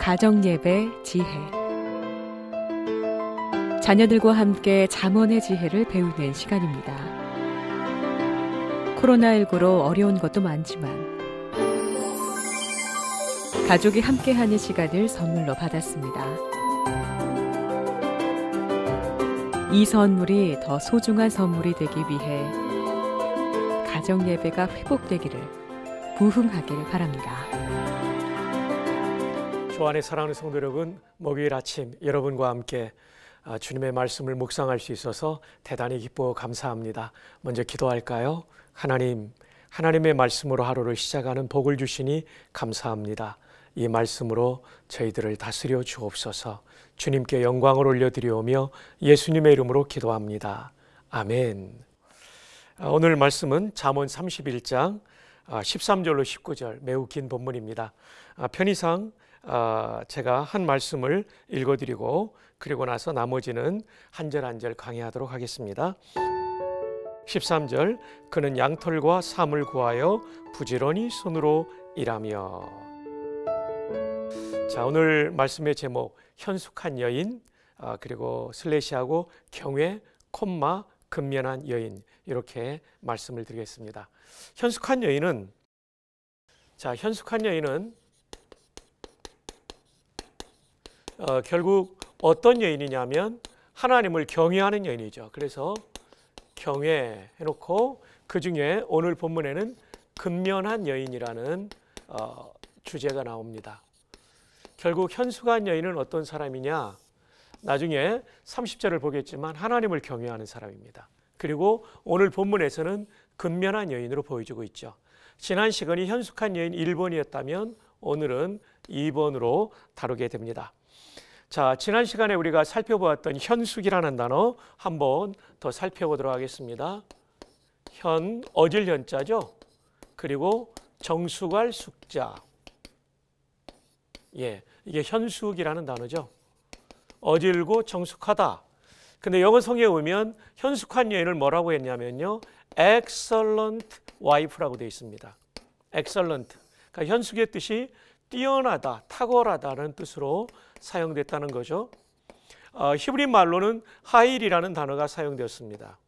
가정예배 지혜 자녀들과 함께 잠원의 지혜를 배우는 시간입니다. 코로나19로 어려운 것도 많지만 가족이 함께하는 시간을 선물로 받았습니다. 이 선물이 더 소중한 선물이 되기 위해 가정예배가 회복되기를 부흥하길 바랍니다. 소 안에 사랑하는 성도 여러분, 목요일 아침 여러분과 함께 아, 주님의 말씀을 묵상할 수 있어서 대단히 기뻐 감사합니다. 먼저 기도할까요? 하나님, 하나님의 말씀으로 하루를 시작하는 복을 주시니 감사합니다. 이 말씀으로 저희들을 다스려 주옵소서. 주님께 영광을 올려드리오며 예수님의 이름으로 기도합니다. 아멘. 아, 오늘 말씀은 잠언 31장 13절로 19절 매우 긴 본문입니다. 아, 편의상 아, 제가 한 말씀을 읽어드리고 그리고 나서 나머지는 한 절 한 절 강의하도록 하겠습니다. 13절 그는 양털과 삶을 구하여 부지런히 손으로 일하며 자 오늘 말씀의 제목 현숙한 여인 아, 그리고 슬래시하고 경외 콤마 근면한 여인 이렇게 말씀을 드리겠습니다. 현숙한 여인은 자 현숙한 여인은 어, 결국 어떤 여인이냐면 하나님을 경외하는 여인이죠. 그래서 경외 해놓고 그 중에 오늘 본문에는 근면한 여인이라는 어, 주제가 나옵니다. 결국 현수간 여인은 어떤 사람이냐? 나중에 30절을 보겠지만 하나님을 경외하는 사람입니다. 그리고 오늘 본문에서는 근면한 여인으로 보여주고 있죠. 지난 시간이 현숙한 여인 1번이었다면 오늘은 2번으로 다루게 됩니다. 자, 지난 시간에 우리가 살펴보았던 현숙이라는 단어 한 번 더 살펴보도록 하겠습니다. 현, 어질 현자죠. 그리고 정수갈 숙자. 예, 이게 현숙이라는 단어죠. 어질고 정숙하다. 근데 영어 성에 보면 현숙한 여인을 뭐라고 했냐면요. excellent wife라고 되어 있습니다. excellent. 그러니까 현숙의 뜻이 뛰어나다, 탁월하다는 뜻으로 사용됐다는 거죠. 어, 히브리 말로는 하일이라는 단어가 사용되었습니다.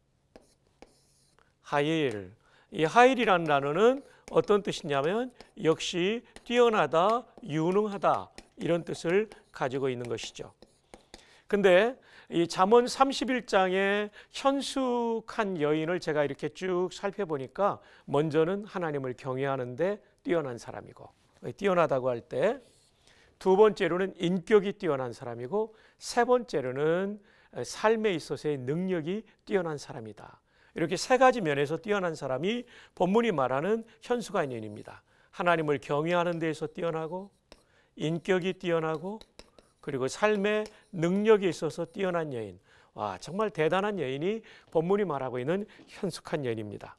하일. 이 하일이라는 단어는 어떤 뜻이냐면 역시 뛰어나다, 유능하다 이런 뜻을 가지고 있는 것이죠. 근데 이 잠언 31장의 현숙한 여인을 제가 이렇게 쭉 살펴보니까 먼저는 하나님을 경외하는데 뛰어난 사람이고 뛰어나다고 할 때 두 번째로는 인격이 뛰어난 사람이고 세 번째로는 삶에 있어서의 능력이 뛰어난 사람이다. 이렇게 세 가지 면에서 뛰어난 사람이 본문이 말하는 현수가인입니다. 하나님을 경외하는 데에서 뛰어나고 인격이 뛰어나고 그리고 삶의 능력에 있어서 뛰어난 여인. 와, 정말 대단한 여인이 본문이 말하고 있는 현숙한 여인입니다.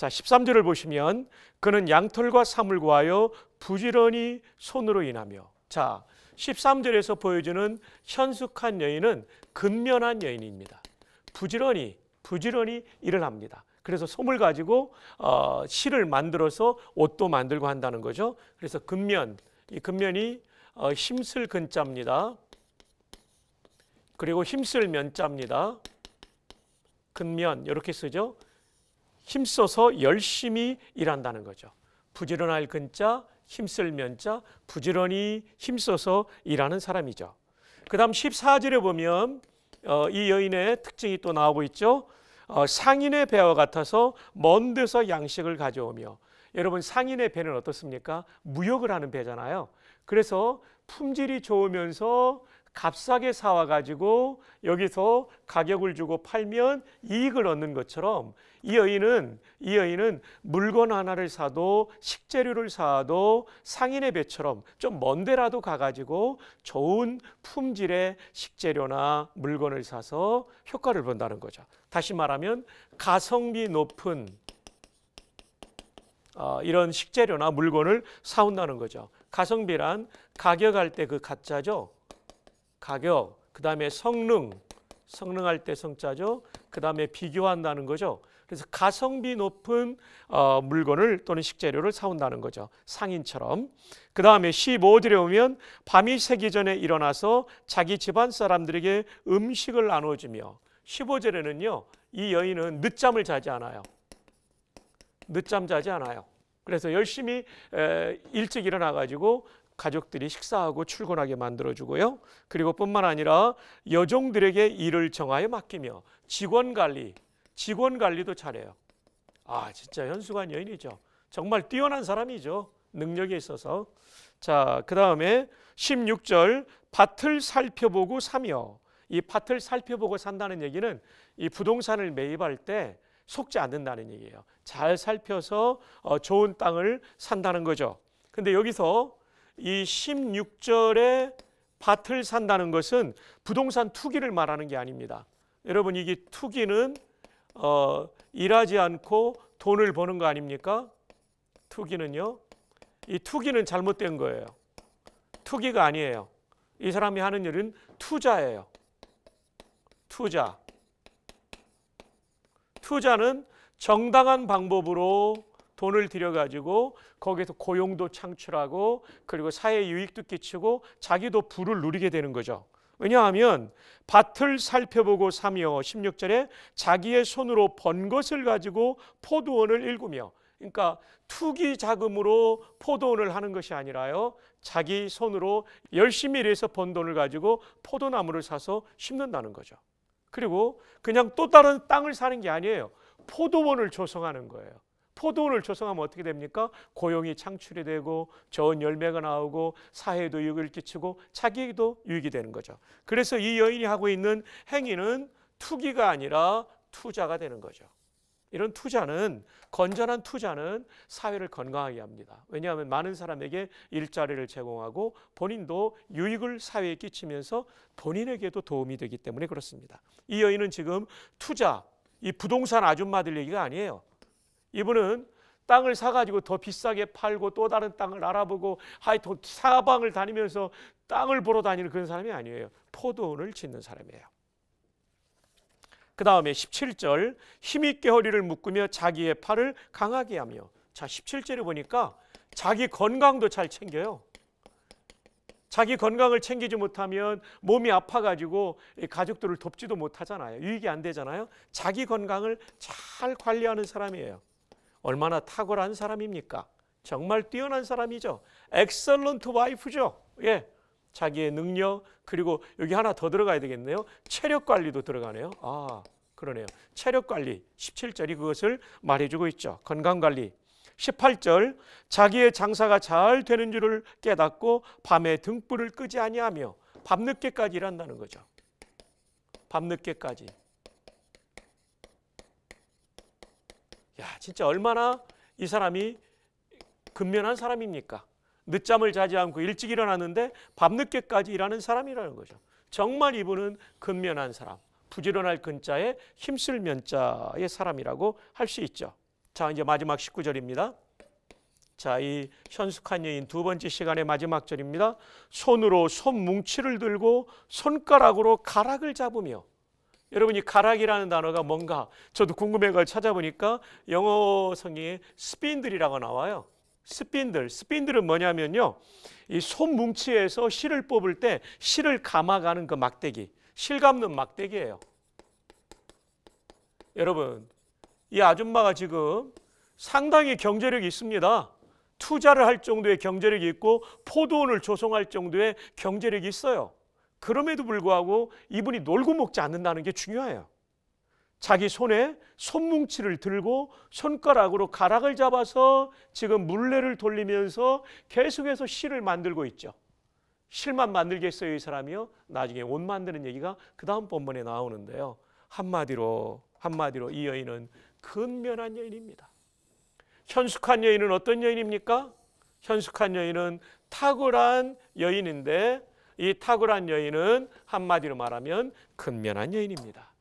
자, 13절을 보시면 그는 양털과 사물 구하여 부지런히 손으로 인하며 자, 13절에서 보여주는 현숙한 여인은 근면한 여인입니다. 부지런히 부지런히 일을 합니다. 그래서 솜을 가지고 어, 실을 만들어서 옷도 만들고 한다는 거죠. 그래서 근면 이 근면이 어, 힘쓸 근자입니다. 그리고 힘쓸 면자입니다. 근면 이렇게 쓰죠. 힘써서 열심히 일한다는 거죠. 부지런할 근자, 힘쓸 면자, 부지런히 힘써서 일하는 사람이죠. 그 다음 14절에 보면 어, 이 여인의 특징이 또 나오고 있죠. 어, 상인의 배와 같아서 먼 데서 양식을 가져오며 여러분 상인의 배는 어떻습니까? 무역을 하는 배잖아요. 그래서 품질이 좋으면서 값싸게 사와 가지고 여기서 가격을 주고 팔면 이익을 얻는 것처럼 이 여인은 이 여인은 물건 하나를 사도 식재료를 사도 상인의 배처럼 좀 먼데라도 가 가지고 좋은 품질의 식재료나 물건을 사서 효과를 본다는 거죠. 다시 말하면 가성비 높은 어, 이런 식재료나 물건을 사온다는 거죠. 가성비란 가격할 때 그 가짜죠. 가격, 그 다음에 성능, 성능할 때 성자죠. 그 다음에 비교한다는 거죠. 그래서 가성비 높은 어, 물건을 또는 식재료를 사온다는 거죠. 상인처럼. 그 다음에 15절에 오면 밤이 새기 전에 일어나서 자기 집안 사람들에게 음식을 나눠주며 15절에는요. 이 여인은 늦잠을 자지 않아요. 늦잠 자지 않아요. 그래서 열심히 에, 일찍 일어나가지고 가족들이 식사하고 출근하게 만들어 주고요. 그리고 뿐만 아니라 여종들에게 일을 정하여 맡기며 직원 관리, 직원 관리도 잘해요. 아, 진짜 현수관 여인이죠. 정말 뛰어난 사람이죠. 능력에 있어서. 자, 그다음에 16절 밭을 살펴보고 사며 이 밭을 살펴보고 산다는 얘기는 이 부동산을 매입할 때 속지 않는다는 얘기예요. 잘 살펴서 어, 좋은 땅을 산다는 거죠. 근데 여기서 이 16절에 밭을 산다는 것은 부동산 투기를 말하는 게 아닙니다. 여러분 이게 투기는 어, 일하지 않고 돈을 버는 거 아닙니까? 투기는요. 이 투기는 잘못된 거예요. 투기가 아니에요. 이 사람이 하는 일은 투자예요. 투자. 투자는 정당한 방법으로 돈을 들여가지고 거기에서 고용도 창출하고 그리고 사회 유익도 끼치고 자기도 부를 누리게 되는 거죠. 왜냐하면 밭을 살펴보고 사며 16절에 자기의 손으로 번 것을 가지고 포도원을 일구며 그러니까 투기 자금으로 포도원을 하는 것이 아니라요. 자기 손으로 열심히 일해서 번 돈을 가지고 포도나무를 사서 심는다는 거죠. 그리고 그냥 또 다른 땅을 사는 게 아니에요. 포도원을 조성하는 거예요. 포도원을 조성하면 어떻게 됩니까? 고용이 창출이 되고 좋은 열매가 나오고 사회도 유익을 끼치고 자기도 유익이 되는 거죠. 그래서 이 여인이 하고 있는 행위는 투기가 아니라 투자가 되는 거죠. 이런 투자는 건전한 투자는 사회를 건강하게 합니다. 왜냐하면 많은 사람에게 일자리를 제공하고 본인도 유익을 사회에 끼치면서 본인에게도 도움이 되기 때문에 그렇습니다. 이 여인은 지금 투자, 이 부동산 아줌마들 얘기가 아니에요. 이분은 땅을 사가지고 더 비싸게 팔고 또 다른 땅을 알아보고 하여튼 사방을 다니면서 땅을 보러 다니는 그런 사람이 아니에요. 포도원을 짓는 사람이에요. 그 다음에 17절 힘있게 허리를 묶으며 자기의 팔을 강하게 하며 자 17절에 보니까 자기 건강도 잘 챙겨요. 자기 건강을 챙기지 못하면 몸이 아파가지고 가족들을 돕지도 못하잖아요. 유익이 안 되잖아요. 자기 건강을 잘 관리하는 사람이에요. 얼마나 탁월한 사람입니까? 정말 뛰어난 사람이죠. 엑셀런트 와이프죠. 예. 자기의 능력 그리고 여기 하나 더 들어가야 되겠네요. 체력 관리도 들어가네요. 아, 그러네요. 체력 관리 17절이 그것을 말해 주고 있죠. 건강 관리 18절 자기의 장사가 잘 되는 줄을 깨닫고 밤에 등불을 끄지 아니하며 밤늦게까지 일한다는 거죠. 밤늦게까지 야, 진짜 얼마나 이 사람이 근면한 사람입니까? 늦잠을 자지 않고 일찍 일어났는데 밤늦게까지 일하는 사람이라는 거죠. 정말 이분은 근면한 사람, 부지런할 근자에 힘쓸 면자의 사람이라고 할 수 있죠. 자, 이제 마지막 19절입니다. 자, 이 현숙한 여인 두 번째 시간의 마지막 절입니다. 손으로 손 뭉치를 들고 손가락으로 가락을 잡으며 여러분 이 가락이라는 단어가 뭔가 저도 궁금해가 찾아보니까 영어 성에 스핀들이라고 나와요. 스핀들. 스핀들은 뭐냐면요. 이솜 뭉치에서 실을 뽑을 때 실을 감아가는 그 막대기. 실 감는 막대기예요. 여러분, 이 아줌마가 지금 상당히 경제력이 있습니다. 투자를 할 정도의 경제력이 있고 포도원을 조성할 정도의 경제력이 있어요. 그럼에도 불구하고 이분이 놀고 먹지 않는다는 게 중요해요. 자기 손에 손뭉치를 들고 손가락으로 가락을 잡아서 지금 물레를 돌리면서 계속해서 실을 만들고 있죠. 실만 만들겠어요, 이 사람이요? 나중에 옷 만드는 얘기가 그 다음 본문에 나오는데요. 한마디로, 한마디로 이 여인은 근면한 여인입니다. 현숙한 여인은 어떤 여인입니까? 현숙한 여인은 탁월한 여인인데 이 탁월한 여인은 한마디로 말하면 근면한 여인입니다.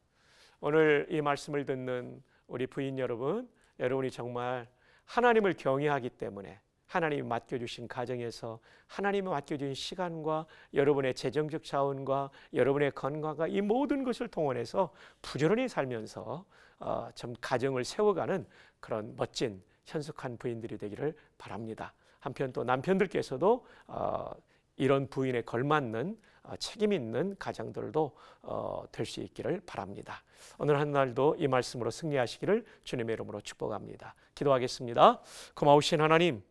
오늘 이 말씀을 듣는 우리 부인 여러분, 여러분이 정말 하나님을 경외하기 때문에 하나님이 맡겨주신 가정에서 하나님이 맡겨주신 시간과 여러분의 재정적 자원과 여러분의 건강과 이 모든 것을 동원해서 부지런히 살면서 어, 참 가정을 세워가는 그런 멋진 현숙한 부인들이 되기를 바랍니다. 한편 또 남편들께서도 어, 이런 부인에 걸맞는 어, 책임 있는 가장들도 어, 될수 있기를 바랍니다. 오늘 한 날도 이 말씀으로 승리하시기를 주님의 이름으로 축복합니다. 기도하겠습니다. 고마우신 하나님,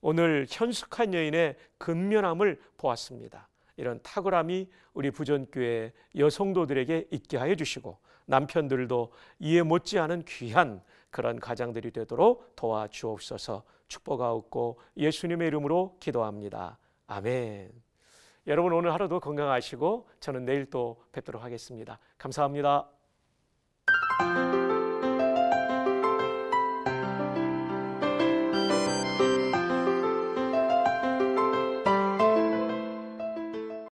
오늘 현숙한 여인의 근면함을 보았습니다. 이런 탁월함이 우리 부전교회 여성도들에게 있게 하여 주시고 남편들도 이해 못지않은 귀한 그런 가장들이 되도록 도와주옵소서 축복하옵고 예수님의 이름으로 기도합니다. 아멘. 여러분 오늘 하루도 건강하시고 저는 내일 또 뵙도록 하겠습니다. 감사합니다.